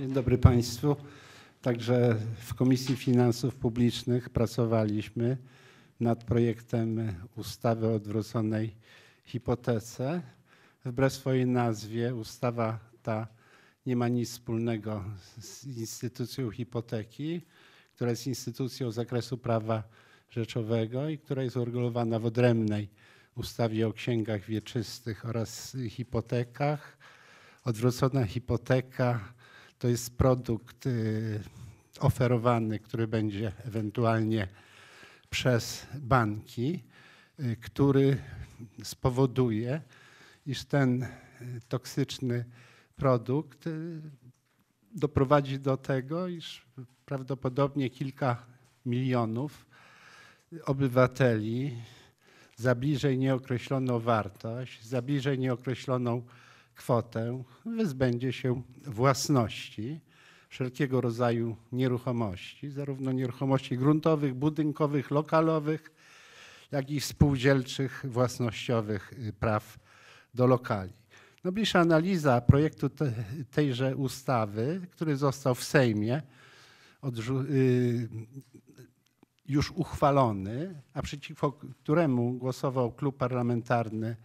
Dzień dobry Państwu. Także w Komisji Finansów Publicznych pracowaliśmy nad projektem ustawy o odwróconej hipotece. Wbrew swojej nazwie ustawa ta nie ma nic wspólnego z instytucją hipoteki, która jest instytucją z zakresu prawa rzeczowego i która jest uregulowana w odrębnej ustawie o księgach wieczystych oraz hipotekach. Odwrócona hipoteka to jest produkt y, oferowany, który będzie ewentualnie przez banki, y, który spowoduje, iż ten y, toksyczny produkt doprowadzi do tego, iż prawdopodobnie kilka milionów obywateli za bliżej nieokreśloną wartość, za bliżej nieokreśloną kwotę, wyzbędzie się własności wszelkiego rodzaju nieruchomości, zarówno nieruchomości gruntowych, budynkowych, lokalowych, jak i spółdzielczych, własnościowych y, praw do lokali. No, bliższa analiza projektu te, tejże ustawy, który został w Sejmie y, już uchwalony, a przeciwko któremu głosował Klub Parlamentarny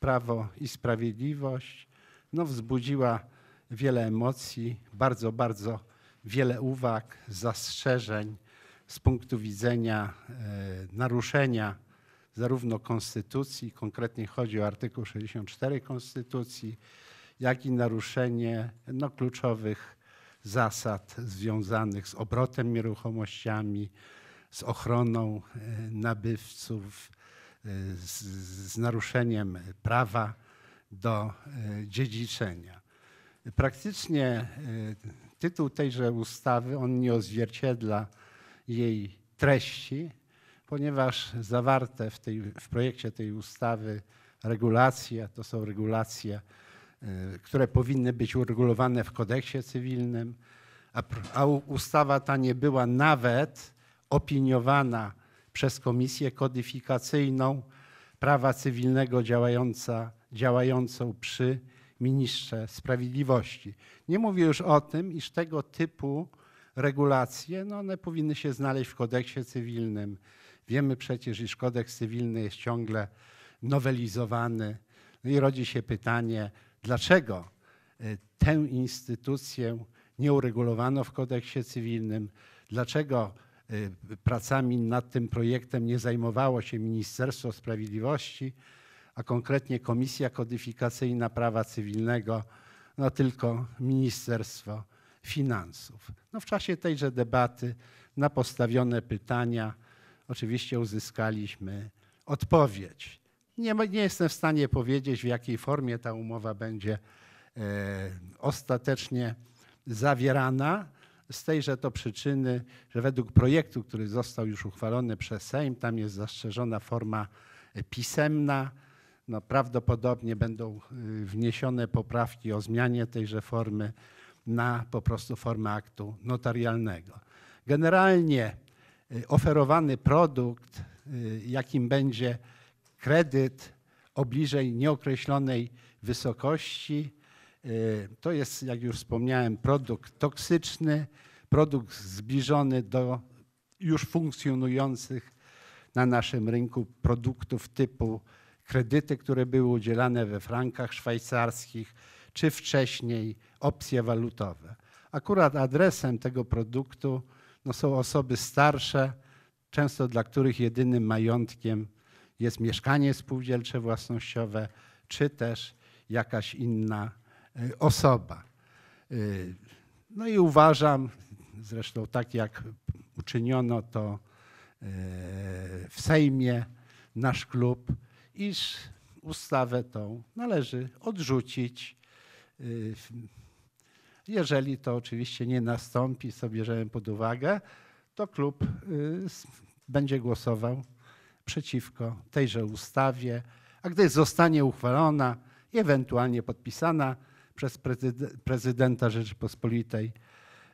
Prawo i Sprawiedliwość, no, wzbudziła wiele emocji, bardzo, bardzo wiele uwag, zastrzeżeń z punktu widzenia e, naruszenia zarówno konstytucji, konkretnie chodzi o artykuł 64 konstytucji, jak i naruszenie no, kluczowych zasad związanych z obrotem nieruchomościami, z ochroną e, nabywców, e, z, z naruszeniem prawa do e, dziedziczenia. Praktycznie e, tytuł tejże ustawy on nie odzwierciedla jej treści, ponieważ zawarte w, tej, w projekcie tej ustawy regulacje, to są regulacje, e, które powinny być uregulowane w kodeksie cywilnym, a, a ustawa ta nie była nawet opiniowana przez Komisję Kodyfikacyjną Prawa Cywilnego działająca działającą przy ministrze sprawiedliwości. Nie mówię już o tym, iż tego typu regulacje, no one powinny się znaleźć w kodeksie cywilnym. Wiemy przecież, iż kodeks cywilny jest ciągle nowelizowany. No i rodzi się pytanie, dlaczego y, tę instytucję nie uregulowano w kodeksie cywilnym, dlaczego y, pracami nad tym projektem nie zajmowało się Ministerstwo Sprawiedliwości, a konkretnie Komisja Kodyfikacyjna Prawa Cywilnego, no tylko Ministerstwo Finansów. No w czasie tejże debaty na postawione pytania oczywiście uzyskaliśmy odpowiedź. Nie, nie jestem w stanie powiedzieć, w jakiej formie ta umowa będzie e, ostatecznie zawierana. Z tejże to przyczyny, że według projektu, który został już uchwalony przez Sejm, tam jest zastrzeżona forma e, pisemna no prawdopodobnie będą y, wniesione poprawki o zmianie tejże formy na po prostu formę aktu notarialnego. Generalnie y, oferowany produkt, y, jakim będzie kredyt o bliżej nieokreślonej wysokości, to jest, jak już wspomniałem, produkt toksyczny, produkt zbliżony do już funkcjonujących na naszym rynku produktów typu kredyty, które były udzielane we frankach szwajcarskich, czy wcześniej opcje walutowe. Akurat adresem tego produktu no, są osoby starsze, często dla których jedynym majątkiem jest mieszkanie spółdzielcze własnościowe, czy też jakaś inna y, osoba. Y, no i uważam, zresztą tak jak uczyniono to y, w Sejmie, nasz klub iż ustawę tą należy odrzucić. Y, jeżeli to oczywiście nie nastąpi, co bierzemy pod uwagę, to klub y, będzie głosował przeciwko tejże ustawie, a gdy zostanie uchwalona i ewentualnie podpisana przez prezydenta Rzeczypospolitej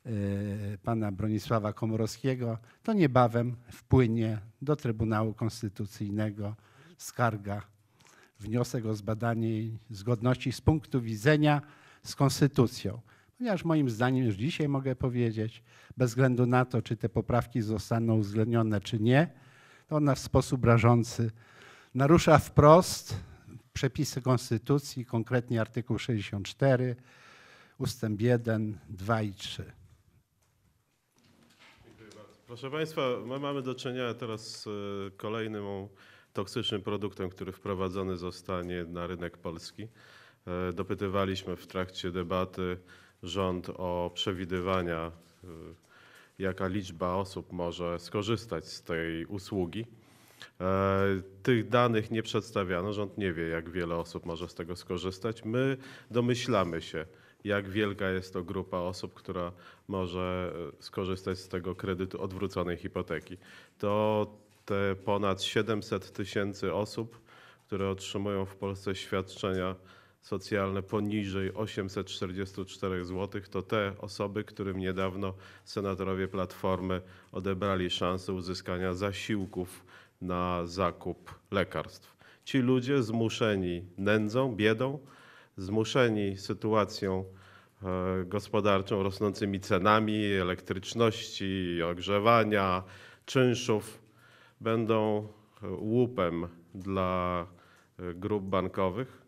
y, pana Bronisława Komorowskiego, to niebawem wpłynie do Trybunału Konstytucyjnego skarga, wniosek o zbadanie jej zgodności z punktu widzenia z konstytucją. Ponieważ moim zdaniem już dzisiaj mogę powiedzieć, bez względu na to, czy te poprawki zostaną uwzględnione, czy nie, to ona w sposób rażący narusza wprost przepisy konstytucji, konkretnie artykuł 64, ustęp 1, 2 i 3. Proszę Państwa, my mamy do czynienia teraz z e, kolejną toksycznym produktem, który wprowadzony zostanie na rynek polski. E, dopytywaliśmy w trakcie debaty rząd o przewidywania, e, jaka liczba osób może skorzystać z tej usługi. E, tych danych nie przedstawiano, rząd nie wie, jak wiele osób może z tego skorzystać. My domyślamy się, jak wielka jest to grupa osób, która może skorzystać z tego kredytu odwróconej hipoteki. To te ponad 700 tysięcy osób, które otrzymują w Polsce świadczenia socjalne poniżej 844 zł, to te osoby, którym niedawno senatorowie Platformy odebrali szansę uzyskania zasiłków na zakup lekarstw. Ci ludzie zmuszeni nędzą, biedą, zmuszeni sytuacją e, gospodarczą, rosnącymi cenami elektryczności, ogrzewania, czynszów, będą e, łupem dla e, grup bankowych,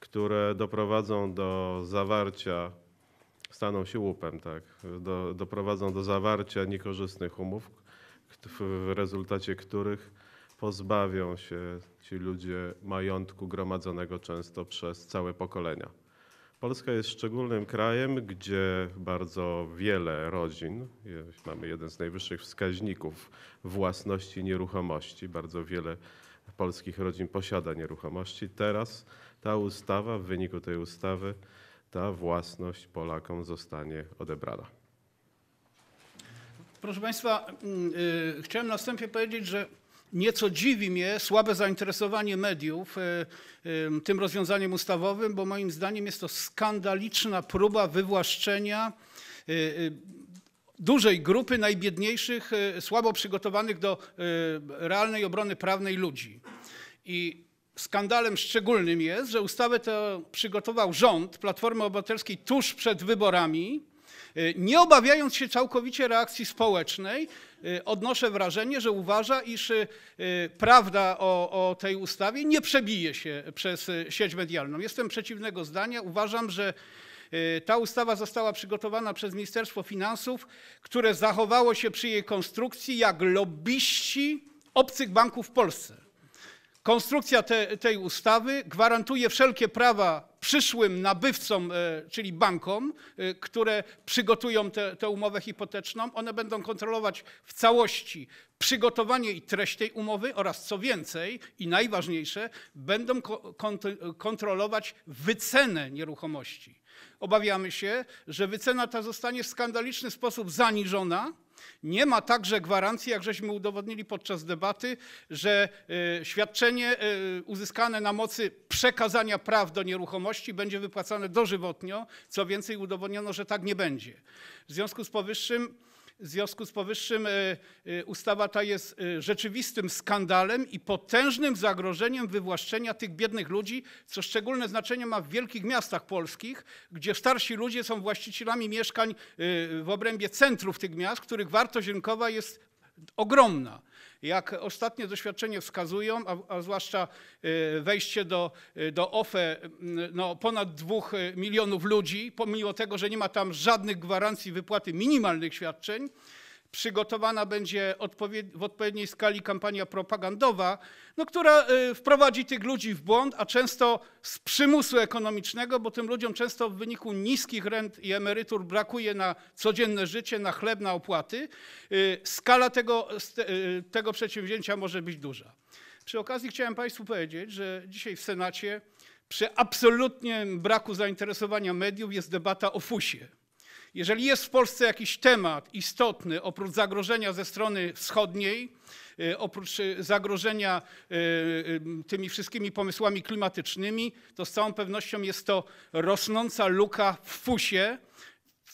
które doprowadzą do zawarcia, staną się łupem, tak, do, doprowadzą do zawarcia niekorzystnych umów, w rezultacie których pozbawią się ci ludzie majątku gromadzonego często przez całe pokolenia. Polska jest szczególnym krajem, gdzie bardzo wiele rodzin, mamy jeden z najwyższych wskaźników własności nieruchomości, bardzo wiele polskich rodzin posiada nieruchomości. Teraz ta ustawa, w wyniku tej ustawy, ta własność Polakom zostanie odebrana. Proszę Państwa, mm, y, chciałem na wstępie powiedzieć, że Nieco dziwi mnie słabe zainteresowanie mediów e, e, tym rozwiązaniem ustawowym, bo moim zdaniem jest to skandaliczna próba wywłaszczenia e, dużej grupy najbiedniejszych, słabo przygotowanych do realnej obrony prawnej ludzi. I skandalem szczególnym jest, że ustawę tę przygotował rząd Platformy Obywatelskiej tuż przed wyborami, nie obawiając się całkowicie reakcji społecznej, Y, odnoszę wrażenie, że uważa, iż y, prawda o, o tej ustawie nie przebije się przez y, sieć medialną. Jestem przeciwnego zdania. Uważam, że ta ustawa została przygotowana przez Ministerstwo Finansów, które zachowało się przy jej konstrukcji jak lobbyści obcych banków w Polsce. Konstrukcja te, tej ustawy gwarantuje wszelkie prawa przyszłym nabywcom, e, czyli bankom, e, które przygotują tę umowę hipoteczną. One będą kontrolować w całości przygotowanie i treść tej umowy oraz co więcej i najważniejsze, będą kontrolować wycenę nieruchomości. Obawiamy się, że wycena ta zostanie w skandaliczny sposób zaniżona nie ma także gwarancji, jak żeśmy udowodnili podczas debaty, że e, świadczenie e, uzyskane na mocy przekazania praw do nieruchomości będzie wypłacane dożywotnio. Co więcej, udowodniono, że tak nie będzie. W związku z powyższym w związku z powyższym y, y, ustawa ta jest y, rzeczywistym skandalem i potężnym zagrożeniem wywłaszczenia tych biednych ludzi, co szczególne znaczenie ma w wielkich miastach polskich, gdzie starsi ludzie są właścicielami mieszkań w obrębie centrów tych miast, których wartość rynkowa jest ogromna. Jak ostatnie doświadczenia wskazują, a, a zwłaszcza y, wejście do, y, do OFE y, no, ponad dwóch milionów ludzi, pomimo tego, że nie ma tam żadnych gwarancji wypłaty minimalnych świadczeń, przygotowana będzie odpowied w odpowiedniej skali kampania propagandowa, no, która y, wprowadzi tych ludzi w błąd, a często z przymusu ekonomicznego, bo tym ludziom często w wyniku niskich rent i emerytur brakuje na codzienne życie, na chleb, na opłaty. Y, skala tego, y, tego przedsięwzięcia może być duża. Przy okazji chciałem Państwu powiedzieć, że dzisiaj w Senacie przy absolutnie braku zainteresowania mediów jest debata o fusie. Jeżeli jest w Polsce jakiś temat istotny, oprócz zagrożenia ze strony wschodniej, y, oprócz y, zagrożenia y, tymi wszystkimi pomysłami klimatycznymi, to z całą pewnością jest to rosnąca luka w fusie,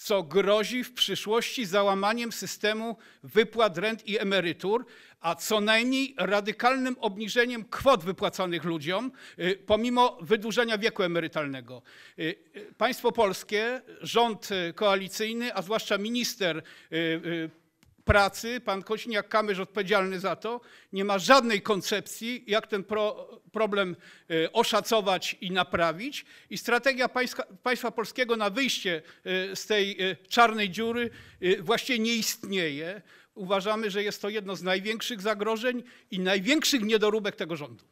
co grozi w przyszłości załamaniem systemu wypłat rent i emerytur, a co najmniej radykalnym obniżeniem kwot wypłacanych ludziom, y, pomimo wydłużenia wieku emerytalnego. Y, y, państwo polskie, rząd koalicyjny, a zwłaszcza minister pracy, pan Kośniak-Kamysz odpowiedzialny za to, nie ma żadnej koncepcji, jak ten pro, problem e, oszacować i naprawić. I strategia państwa, państwa polskiego na wyjście e, z tej e, czarnej dziury właśnie nie istnieje. Uważamy, że jest to jedno z największych zagrożeń i największych niedoróbek tego rządu.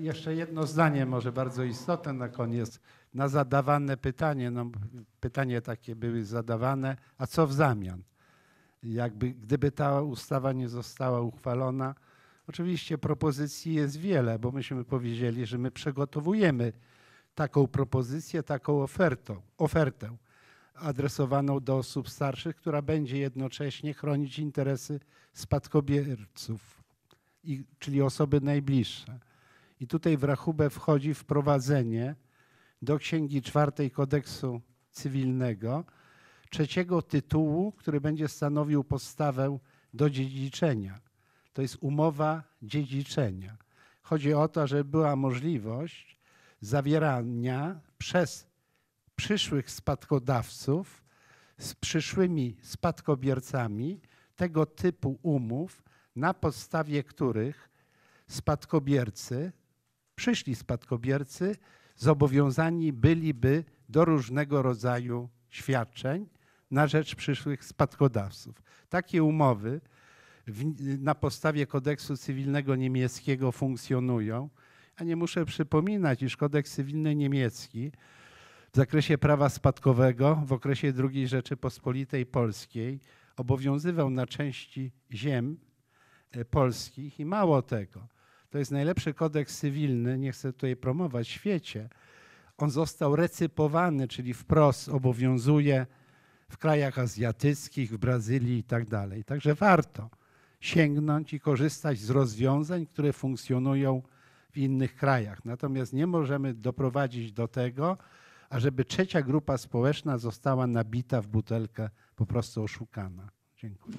jeszcze jedno zdanie, może bardzo istotne na koniec. Na zadawane pytanie, no, pytanie takie były zadawane, a co w zamian? jakby gdyby ta ustawa nie została uchwalona. Oczywiście propozycji jest wiele, bo myśmy powiedzieli, że my przygotowujemy taką propozycję, taką ofertą, ofertę adresowaną do osób starszych, która będzie jednocześnie chronić interesy spadkobierców, i, czyli osoby najbliższe. I tutaj w rachubę wchodzi wprowadzenie do Księgi Czwartej Kodeksu Cywilnego trzeciego tytułu, który będzie stanowił podstawę do dziedziczenia. To jest umowa dziedziczenia. Chodzi o to, że była możliwość zawierania przez przyszłych spadkodawców z przyszłymi spadkobiercami tego typu umów, na podstawie których spadkobiercy, przyszli spadkobiercy, zobowiązani byliby do różnego rodzaju świadczeń, na rzecz przyszłych spadkodawców. Takie umowy w, na podstawie kodeksu cywilnego niemieckiego funkcjonują, a nie muszę przypominać, iż kodeks cywilny niemiecki w zakresie prawa spadkowego w okresie II Rzeczypospolitej Polskiej obowiązywał na części ziem e, polskich i mało tego. To jest najlepszy kodeks cywilny, nie chcę tutaj promować w świecie. On został recypowany, czyli wprost obowiązuje w krajach azjatyckich, w Brazylii i tak dalej. Także warto sięgnąć i korzystać z rozwiązań, które funkcjonują w innych krajach. Natomiast nie możemy doprowadzić do tego, ażeby trzecia grupa społeczna została nabita w butelkę, po prostu oszukana. Dziękuję.